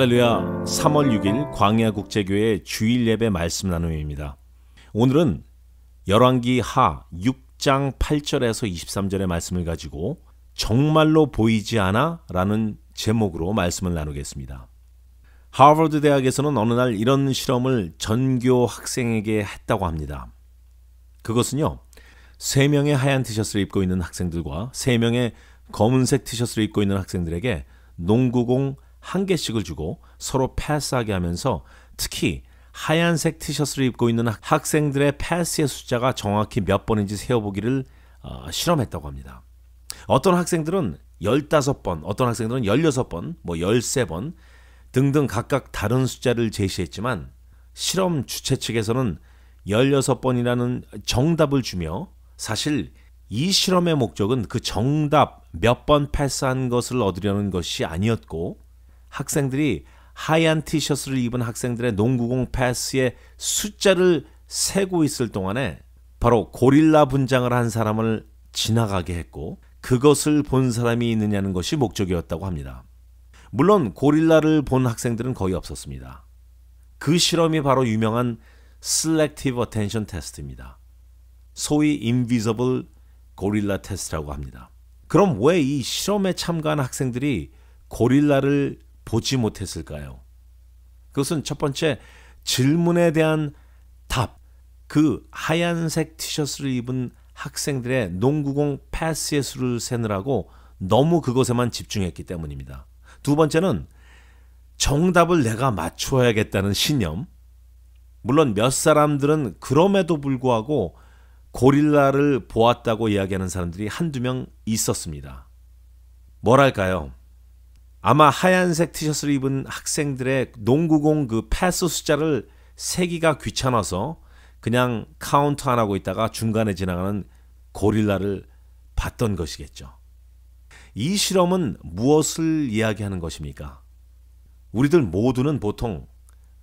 할렐루야. 3월 6일 광야 국제교회 주일 예배 말씀 나눔입니다. 오늘은 열왕기 하 6장 8절에서 23절의 말씀을 가지고 정말로 보이지 않아라는 제목으로 말씀을 나누겠습니다. 하버드 대학에서는 어느 날 이런 실험을 전교 학생에게 했다고 합니다. 그것은요. 세 명의 하얀 티셔츠를 입고 있는 학생들과 세 명의 검은색 티셔츠를 입고 있는 학생들에게 농구공 한 개씩을 주고 서로 패스하게 하면서 특히 하얀색 티셔츠를 입고 있는 학생들의 패스의 숫자가 정확히 몇 번인지 세어보기를 어, 실험했다고 합니다. 어떤 학생들은 15번, 어떤 학생들은 16번, 뭐 13번 등등 각각 다른 숫자를 제시했지만 실험 주최 측에서는 16번이라는 정답을 주며 사실 이 실험의 목적은 그 정답 몇 번 패스한 것을 얻으려는 것이 아니었고 학생들이 하얀 티셔츠를 입은 학생들의 농구공 패스에 숫자를 세고 있을 동안에 바로 고릴라 분장을 한 사람을 지나가게 했고 그것을 본 사람이 있느냐는 것이 목적이었다고 합니다. 물론 고릴라를 본 학생들은 거의 없었습니다. 그 실험이 바로 유명한 Selective Attention Test입니다. 소위 Invisible Gorilla Test라고 합니다. 그럼 왜 이 실험에 참가한 학생들이 고릴라를 보지 못했을까요? 그것은 첫 번째 질문에 대한 답. 그 하얀색 티셔츠를 입은 학생들의 농구공 패스의 수를 세느라고 너무 그것에만 집중했기 때문입니다. 두 번째는 정답을 내가 맞춰야겠다는 신념. 물론 몇 사람들은 그럼에도 불구하고 고릴라를 보았다고 이야기하는 사람들이 한두 명 있었습니다. 뭐랄까요? 아마 하얀색 티셔츠를 입은 학생들의 농구공 그 패스 숫자를 세기가 귀찮아서 그냥 카운트 안 하고 있다가 중간에 지나가는 고릴라를 봤던 것이겠죠. 이 실험은 무엇을 이야기하는 것입니까? 우리들 모두는 보통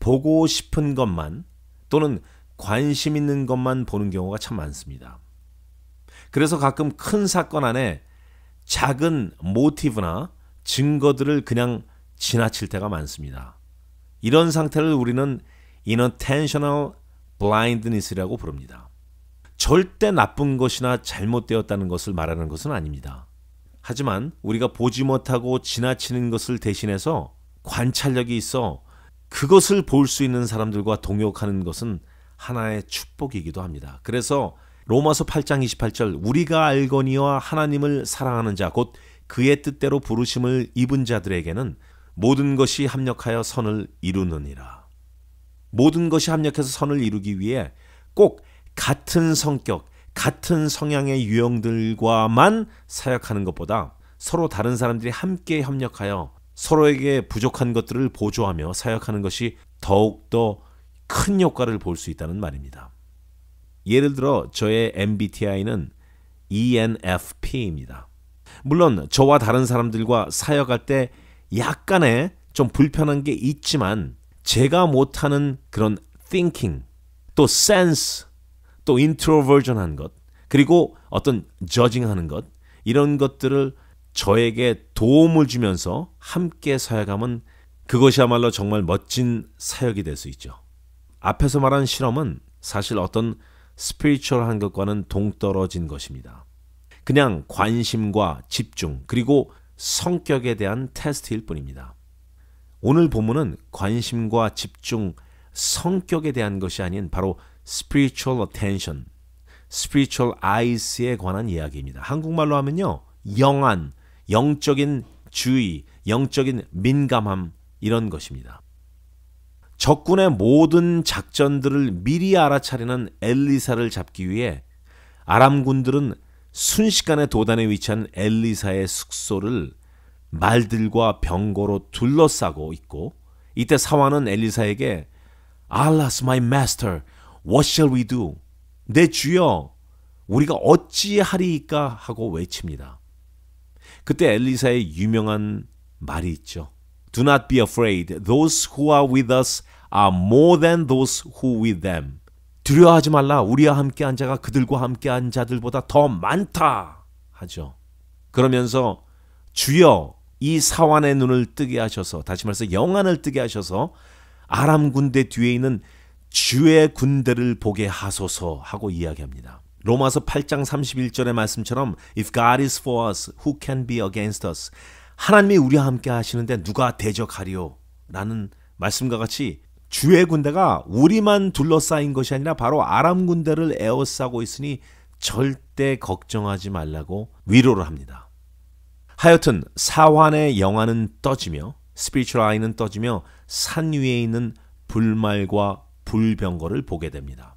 보고 싶은 것만 또는 관심 있는 것만 보는 경우가 참 많습니다. 그래서 가끔 큰 사건 안에 작은 모티브나 증거들을 그냥 지나칠 때가 많습니다. 이런 상태를 우리는 inattentional blindness라고 부릅니다. 절대 나쁜 것이나 잘못되었다는 것을 말하는 것은 아닙니다. 하지만 우리가 보지 못하고 지나치는 것을 대신해서 관찰력이 있어 그것을 볼 수 있는 사람들과 동역하는 것은 하나의 축복이기도 합니다. 그래서 로마서 8장 28절 우리가 알거니와 하나님을 사랑하는 자곧 그의 뜻대로 부르심을 입은 자들에게는 모든 것이 합력하여 선을 이루느니라. 모든 것이 합력해서 선을 이루기 위해 꼭 같은 성격, 같은 성향의 유형들과만 사역하는 것보다 서로 다른 사람들이 함께 협력하여 서로에게 부족한 것들을 보조하며 사역하는 것이 더욱더 큰 효과를 볼 수 있다는 말입니다. 예를 들어 저의 MBTI는 ENFP입니다. 물론 저와 다른 사람들과 사역할 때 약간의 좀 불편한 게 있지만 제가 못하는 그런 thinking, 또 sense, 또 introversion한 것, 그리고 어떤 judging하는 것 이런 것들을 저에게 도움을 주면서 함께 사역하면 그것이야말로 정말 멋진 사역이 될 수 있죠. 앞에서 말한 실험은 사실 어떤 스피리추얼한 것과는 동떨어진 것입니다. 그냥 관심과 집중 그리고 성격에 대한 테스트일 뿐입니다. 오늘 본문은 관심과 집중, 성격에 대한 것이 아닌 바로 spiritual attention, spiritual eyes에 관한 이야기입니다. 한국말로 하면요. 영안, 영적인 주의, 영적인 민감함 이런 것입니다. 적군의 모든 작전들을 미리 알아차리는 엘리사를 잡기 위해 아람군들은 순식간에 도단에 위치한 엘리사의 숙소를 말들과 병거로 둘러싸고 있고 이때 사환은 엘리사에게 Alas, my master, what shall we do? 내 주여, 우리가 어찌하리이까 하고 외칩니다. 그때 엘리사의 유명한 말이 있죠. Do not be afraid. Those who are with us are more than those who with them. 두려워하지 말라 우리와 함께 한 자가 그들과 함께 한 자들보다 더 많다 하죠. 그러면서 주여 이 사환의 눈을 뜨게 하셔서 다시 말해서 영안을 뜨게 하셔서 아람 군대 뒤에 있는 주의 군대를 보게 하소서 하고 이야기합니다. 로마서 8장 31절의 말씀처럼 If God is for us, who can be against us? 하나님이 우리와 함께 하시는데 누가 대적하리요? 라는 말씀과 같이 주의 군대가 우리만 둘러싸인 것이 아니라 바로 아람 군대를 에워싸고 있으니 절대 걱정하지 말라고 위로를 합니다. 하여튼 사환의 영화는 떠지며 스피리추얼 아이는 떠지며 산 위에 있는 불말과 불병거를 보게 됩니다.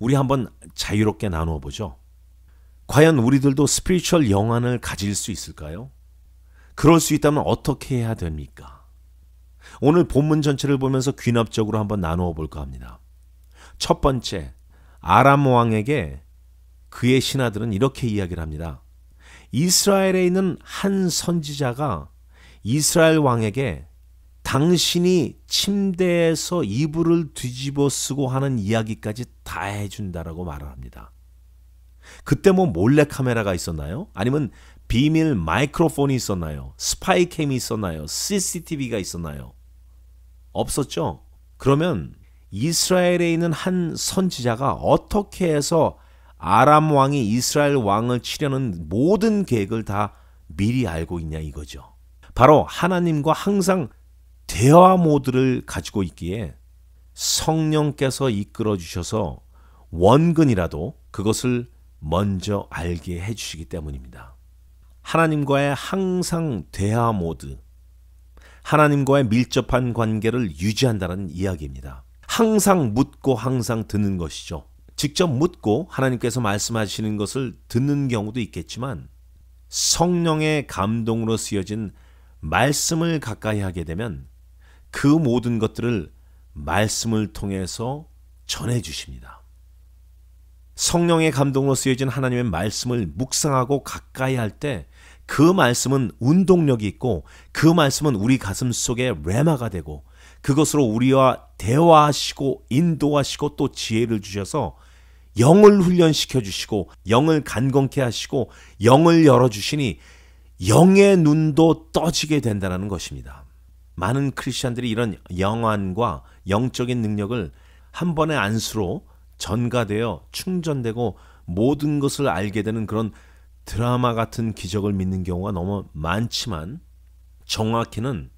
우리 한번 자유롭게 나누어 보죠. 과연 우리들도 스피리추얼 영안을 가질 수 있을까요? 그럴 수 있다면 어떻게 해야 됩니까? 오늘 본문 전체를 보면서 귀납적으로 한번 나누어 볼까 합니다. 첫 번째, 아람 왕에게 그의 신하들은 이렇게 이야기를 합니다. 이스라엘에 있는 한 선지자가 이스라엘 왕에게 당신이 침대에서 이불을 뒤집어 쓰고 하는 이야기까지 다 해준다라고 말을 합니다. 그때 뭐 몰래 카메라가 있었나요? 아니면 비밀 마이크로폰이 있었나요? 스파이캠이 있었나요? CCTV가 있었나요? 없었죠. 그러면 이스라엘에 있는 한 선지자가 어떻게 해서 아람 왕이 이스라엘 왕을 치려는 모든 계획을 다 미리 알고 있냐 이거죠. 바로 하나님과 항상 대화 모드를 가지고 있기에 성령께서 이끌어 주셔서 원근이라도 그것을 먼저 알게 해주시기 때문입니다. 하나님과의 항상 대화 모드, 하나님과의 밀접한 관계를 유지한다는 이야기입니다. 항상 묻고 항상 듣는 것이죠. 직접 묻고 하나님께서 말씀하시는 것을 듣는 경우도 있겠지만 성령의 감동으로 쓰여진 말씀을 가까이 하게 되면 그 모든 것들을 말씀을 통해서 전해 주십니다. 성령의 감동으로 쓰여진 하나님의 말씀을 묵상하고 가까이 할때 그 말씀은 운동력이 있고 그 말씀은 우리 가슴 속에 레마가 되고 그것으로 우리와 대화하시고 인도하시고 또 지혜를 주셔서 영을 훈련시켜 주시고 영을 간건케 하시고 영을 열어 주시니 영의 눈도 떠지게 된다는 것입니다. 많은 크리스천들이 이런 영안과 영적인 능력을 한 번의 안수로 전가되어 충전되고 모든 것을 알게 되는 그런 드라마 같은 기적을 믿는 경우가 너무 많지만 정확히는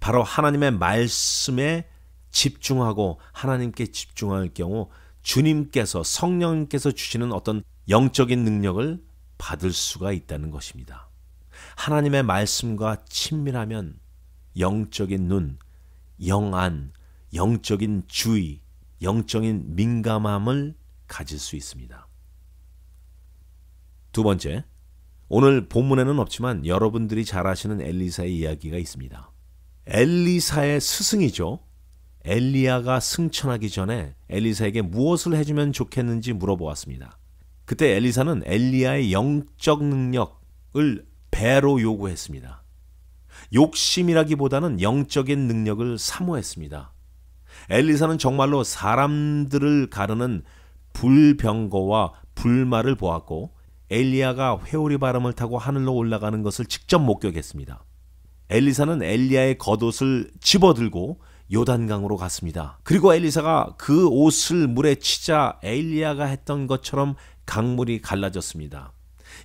바로 하나님의 말씀에 집중하고 하나님께 집중할 경우 주님께서 성령님께서 주시는 어떤 영적인 능력을 받을 수가 있다는 것입니다. 하나님의 말씀과 친밀하면 영적인 눈, 영안, 영적인 주의, 영적인 민감함을 가질 수 있습니다. 두 번째, 오늘 본문에는 없지만 여러분들이 잘 아시는 엘리사의 이야기가 있습니다. 엘리사의 스승이죠. 엘리야가 승천하기 전에 엘리사에게 무엇을 해주면 좋겠는지 물어보았습니다. 그때 엘리사는 엘리야의 영적 능력을 배로 요구했습니다. 욕심이라기보다는 영적인 능력을 사모했습니다. 엘리사는 정말로 사람들을 가르는 불병거와 불마를 보았고 엘리야가 회오리 바람을 타고 하늘로 올라가는 것을 직접 목격했습니다. 엘리사는 엘리야의 겉옷을 집어들고 요단강으로 갔습니다. 그리고 엘리사가 그 옷을 물에 치자 엘리야가 했던 것처럼 강물이 갈라졌습니다.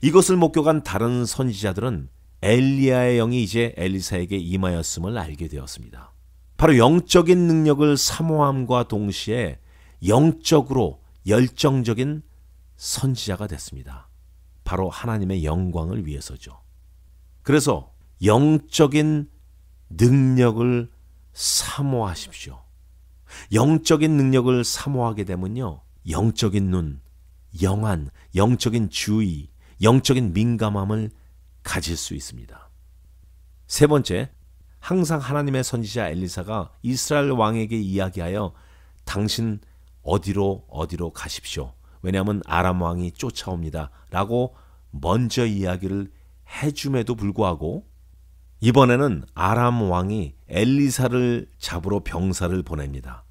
이것을 목격한 다른 선지자들은 엘리야의 영이 이제 엘리사에게 임하였음을 알게 되었습니다. 바로 영적인 능력을 사모함과 동시에 영적으로 열정적인 선지자가 됐습니다. 바로 하나님의 영광을 위해서죠. 그래서 영적인 능력을 사모하십시오. 영적인 능력을 사모하게 되면요. 영적인 눈, 영안, 영적인 주의, 영적인 민감함을 가질 수 있습니다. 세 번째, 항상 하나님의 선지자 엘리사가 이스라엘 왕에게 이야기하여 당신 어디로 어디로 가십시오. 왜냐하면 아람 왕이 쫓아옵니다라고 먼저 이야기를 해줌에도 불구하고 이번에는 아람 왕이 엘리사를 잡으러 병사를 보냅니다.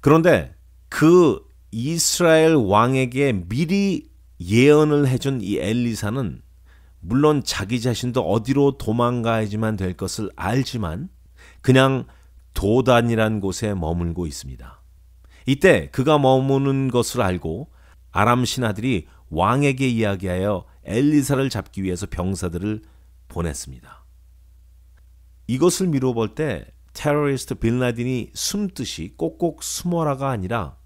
그런데 그 이스라엘 왕에게 미리 예언을 해준 이 엘리사는 물론 자기 자신도 어디로 도망가야지만 될 것을 알지만 그냥 도단이란 곳에 머물고 있습니다. 이때 그가 머무는 것을 알고 아람 신하들이 왕에게 이야기하여 엘리사를 잡기 위해서 병사들을 보냈습니다. 이것을 미루어 볼 때 테러리스트 빌라딘이 숨듯이 꼭꼭 숨어라가 아니라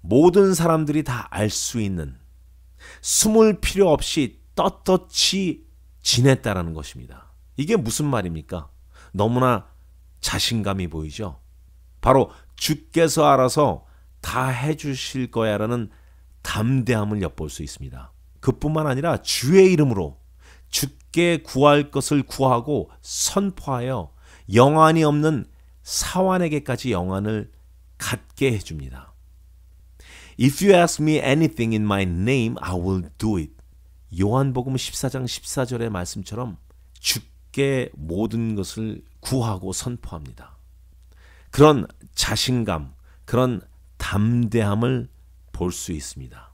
모든 사람들이 다 알 수 있는 숨을 필요 없이 떳떳이 지냈다라는 것입니다. 이게 무슨 말입니까? 너무나 자신감이 보이죠? 바로 주께서 알아서 다 해주실 거야라는 담대함을 엿볼 수 있습니다. 그뿐만 아니라 주의 이름으로 주께 구할 것을 구하고 선포하여 영안이 없는 사환에게까지 영안을 갖게 해줍니다. If you ask me anything in my name, I will do it. 요한복음 14장 14절의 말씀처럼 주께 모든 것을 구하고 선포합니다. 그런 자신감, 그런 담대함을 볼 수 있습니다.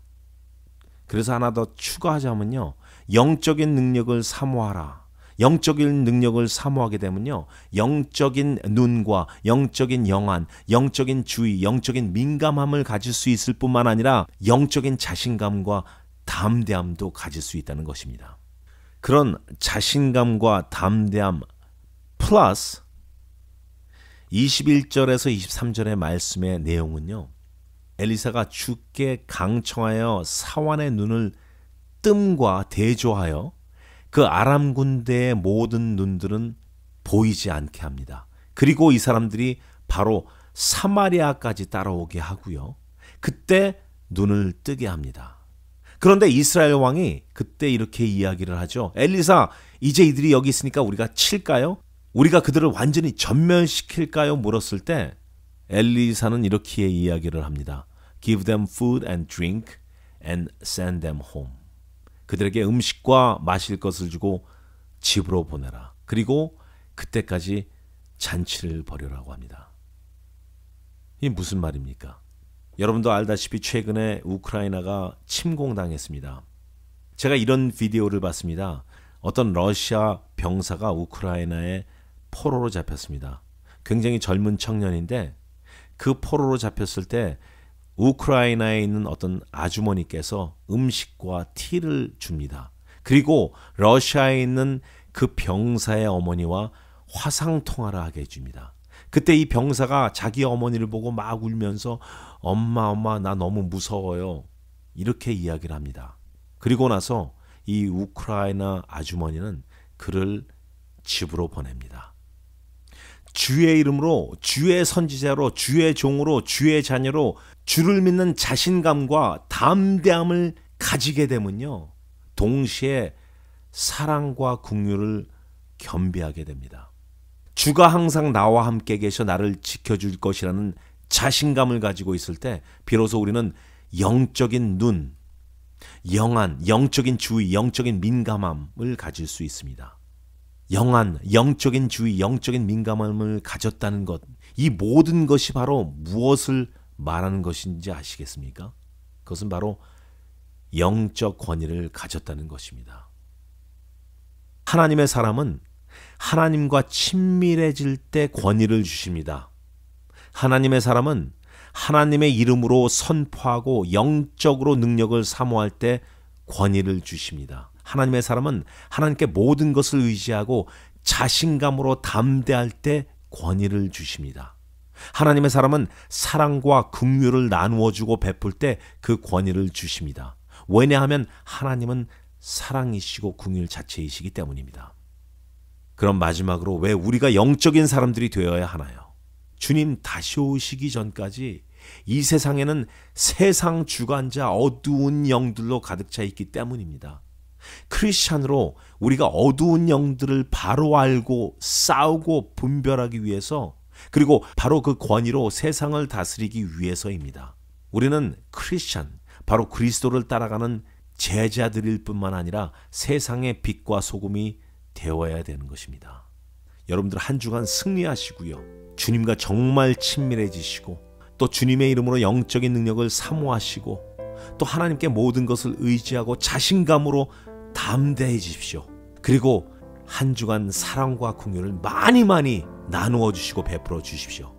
그래서 하나 더 추가하자면요. 영적인 능력을 사모하라. 영적인 능력을 사모하게 되면요. 영적인 눈과 영적인 영안, 영적인 주의, 영적인 민감함을 가질 수 있을 뿐만 아니라 영적인 자신감과 담대함도 가질 수 있다는 것입니다. 그런 자신감과 담대함 플러스 21절에서 23절의 말씀의 내용은요. 엘리사가 죽게 강청하여 사완의 눈을 뜸과 대조하여 그 아람 군대의 모든 눈들은 보이지 않게 합니다. 그리고 이 사람들이 바로 사마리아까지 따라오게 하고요. 그때 눈을 뜨게 합니다. 그런데 이스라엘 왕이 그때 이렇게 이야기를 하죠. 엘리사, 이제 이들이 여기 있으니까 우리가 칠까요? 우리가 그들을 완전히 전멸시킬까요? 물었을 때 엘리사는 이렇게 이야기를 합니다. Give them food and drink and send them home. 그들에게 음식과 마실 것을 주고 집으로 보내라. 그리고 그때까지 잔치를 벌여라고 합니다. 이 무슨 말입니까? 여러분도 알다시피 최근에 우크라이나가 침공당했습니다. 제가 이런 비디오를 봤습니다. 어떤 러시아 병사가 우크라이나의 포로로 잡혔습니다. 굉장히 젊은 청년인데 그 포로로 잡혔을 때 우크라이나에 있는 어떤 아주머니께서 음식과 티를 줍니다. 그리고 러시아에 있는 그 병사의 어머니와 화상통화를 하게 해줍니다. 그때 이 병사가 자기 어머니를 보고 막 울면서 엄마 엄마 나 너무 무서워요. 이렇게 이야기를 합니다. 그리고 나서 이 우크라이나 아주머니는 그를 집으로 보냅니다. 주의 이름으로 주의 선지자로 주의 종으로 주의 자녀로 주를 믿는 자신감과 담대함을 가지게 되면요. 동시에 사랑과 국유를 겸비하게 됩니다. 주가 항상 나와 함께 계셔 나를 지켜줄 것이라는 자신감을 가지고 있을 때 비로소 우리는 영적인 눈, 영안, 영적인 주의, 영적인 민감함을 가질 수 있습니다. 영안, 영적인 주의, 영적인 민감함을 가졌다는 것, 이 모든 것이 바로 무엇을 말하는 것인지 아시겠습니까? 그것은 바로 영적 권위를 가졌다는 것입니다. 하나님의 사람은 하나님과 친밀해질 때 권위를 주십니다. 하나님의 사람은 하나님의 이름으로 선포하고 영적으로 능력을 사모할 때 권위를 주십니다. 하나님의 사람은 하나님께 모든 것을 의지하고 자신감으로 담대할 때 권위를 주십니다. 하나님의 사람은 사랑과 긍휼을 나누어 주고 베풀 때 그 권위를 주십니다. 왜냐하면 하나님은 사랑이시고 긍휼 자체이시기 때문입니다. 그럼 마지막으로 왜 우리가 영적인 사람들이 되어야 하나요? 주님 다시 오시기 전까지 이 세상에는 세상 주관자 어두운 영들로 가득 차 있기 때문입니다. 크리스찬으로 우리가 어두운 영들을 바로 알고 싸우고 분별하기 위해서 그리고 바로 그 권위로 세상을 다스리기 위해서입니다. 우리는 크리스찬, 바로 그리스도를 따라가는 제자들일 뿐만 아니라 세상의 빛과 소금이 되어야 되는 것입니다. 여러분들 한 주간 승리하시고요. 주님과 정말 친밀해지시고 또 주님의 이름으로 영적인 능력을 사모하시고 또 하나님께 모든 것을 의지하고 자신감으로 담대해지십시오. 그리고 한 주간 사랑과 공휼을 많이 많이 나누어 주시고 베풀어 주십시오.